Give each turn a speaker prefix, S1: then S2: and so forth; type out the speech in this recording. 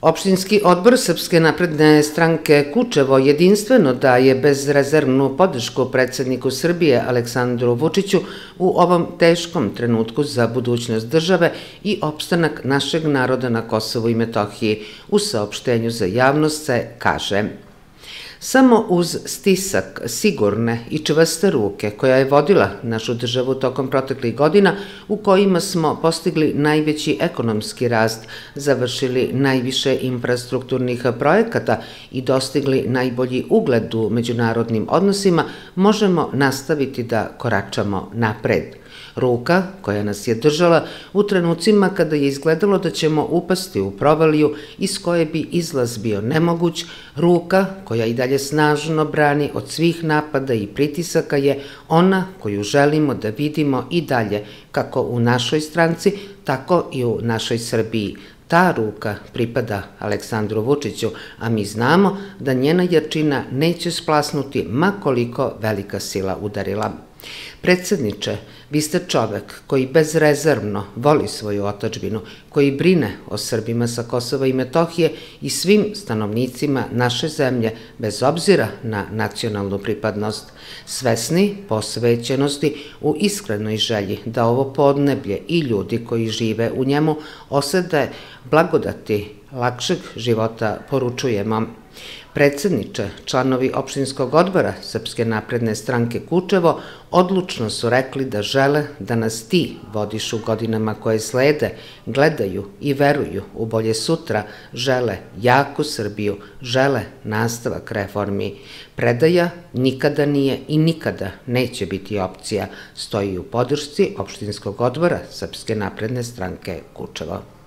S1: Opštinski odbor Srpske napredne stranke Kučevo jedinstveno daje bezrezervnu podršku predsedniku Srbije Aleksandru Vučiću u ovom teškom trenutku za budućnost države i opstanak našeg naroda na Kosovu i Metohiji. U saopštenju za javnost se kaže... Samo uz stisak sigurne i čvrste ruke koja je vodila našu državu tokom proteklih godina u kojima smo postigli najveći ekonomski rast, završili najviše infrastrukturnih projekata i dostigli najbolji ugled u međunarodnim odnosima, možemo nastaviti da koračamo napred. Ruka, koja nas je držala u trenucima kada je izgledalo da ćemo upasti u provaliju iz koje bi izlaz bio nemoguć, ruka koja i dalje snažno brani od svih napada i pritisaka je ona koju želimo da vidimo i dalje, kako u našoj stranci, tako i u našoj Srbiji. Ta ruka pripada Aleksandru Vučiću, a mi znamo da njena jačina neće splasnuti makoliko velika sila udarila. Predsedniče, vi ste čovek koji bezrezervno voli svoju otačbinu, koji brine o Srbima sa Kosova i Metohije i svim stanovnicima naše zemlje, bez obzira na nacionalnu pripadnost, svesni posvećenosti u iskrenoj želji da ovo podneblje i ljudi koji žive u njemu osede blagodati lakšeg života, poručujemo. Predsedniče, članovi opštinskog odbora Srpske napredne stranke Kučevo odlučno su rekli da žele da nas ti vodiš u godinama koje slede, gledaju i veruju u bolje sutra, žele jaku Srbiju, žele nastavak reformi. Predaja nikada nije i nikada neće biti opcija, stoji u podršci opštinskog odbora Srpske napredne stranke Kučevo.